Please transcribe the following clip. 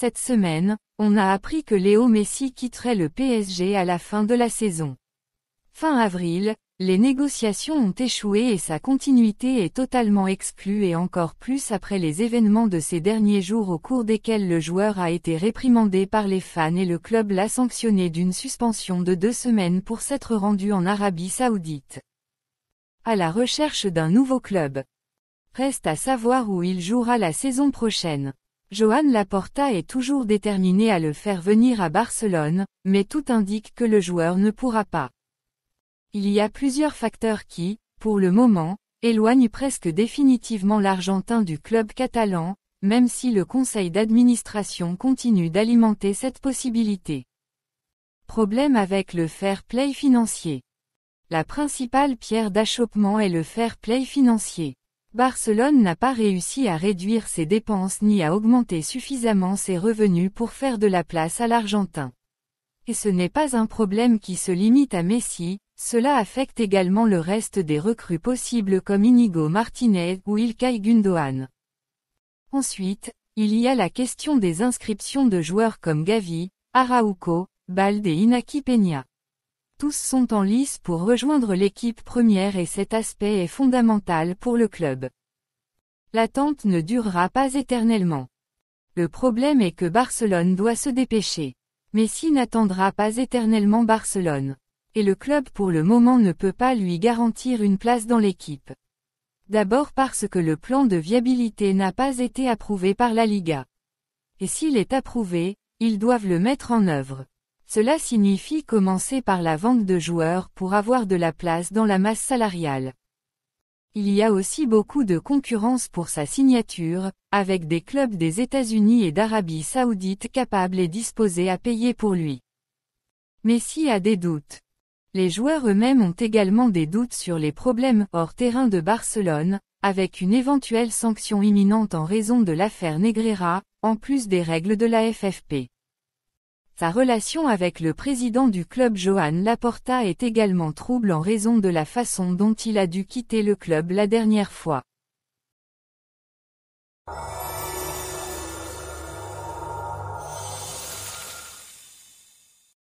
Cette semaine, on a appris que Léo Messi quitterait le PSG à la fin de la saison. Fin avril, les négociations ont échoué et sa continuité est totalement exclue et encore plus après les événements de ces derniers jours au cours desquels le joueur a été réprimandé par les fans et le club l'a sanctionné d'une suspension de deux semaines pour s'être rendu en Arabie Saoudite. À la recherche d'un nouveau club. Reste à savoir où il jouera la saison prochaine. Joan Laporta est toujours déterminé à le faire venir à Barcelone, mais tout indique que le joueur ne pourra pas. Il y a plusieurs facteurs qui, pour le moment, éloignent presque définitivement l'Argentin du club catalan, même si le conseil d'administration continue d'alimenter cette possibilité. Problème avec le fair play financier. La principale pierre d'achoppement est le fair play financier. Barcelone n'a pas réussi à réduire ses dépenses ni à augmenter suffisamment ses revenus pour faire de la place à l'Argentin. Et ce n'est pas un problème qui se limite à Messi, cela affecte également le reste des recrues possibles comme Inigo Martinez ou Ilkay Gundogan. Ensuite, il y a la question des inscriptions de joueurs comme Gavi, Arauco, Balde et Inaki Peña. Tous sont en lice pour rejoindre l'équipe première et cet aspect est fondamental pour le club. L'attente ne durera pas éternellement. Le problème est que Barcelone doit se dépêcher. Messi n'attendra pas éternellement Barcelone. Et le club pour le moment ne peut pas lui garantir une place dans l'équipe. D'abord parce que le plan de viabilité n'a pas été approuvé par la Liga. Et s'il est approuvé, ils doivent le mettre en œuvre. Cela signifie commencer par la vente de joueurs pour avoir de la place dans la masse salariale. Il y a aussi beaucoup de concurrence pour sa signature, avec des clubs des États-Unis et d'Arabie saoudite capables et disposés à payer pour lui. Messi a des doutes. Les joueurs eux-mêmes ont également des doutes sur les problèmes hors terrain de Barcelone, avec une éventuelle sanction imminente en raison de l'affaire Negrera, en plus des règles de la FFP. Sa relation avec le président du club Johan Laporta est également trouble en raison de la façon dont il a dû quitter le club la dernière fois.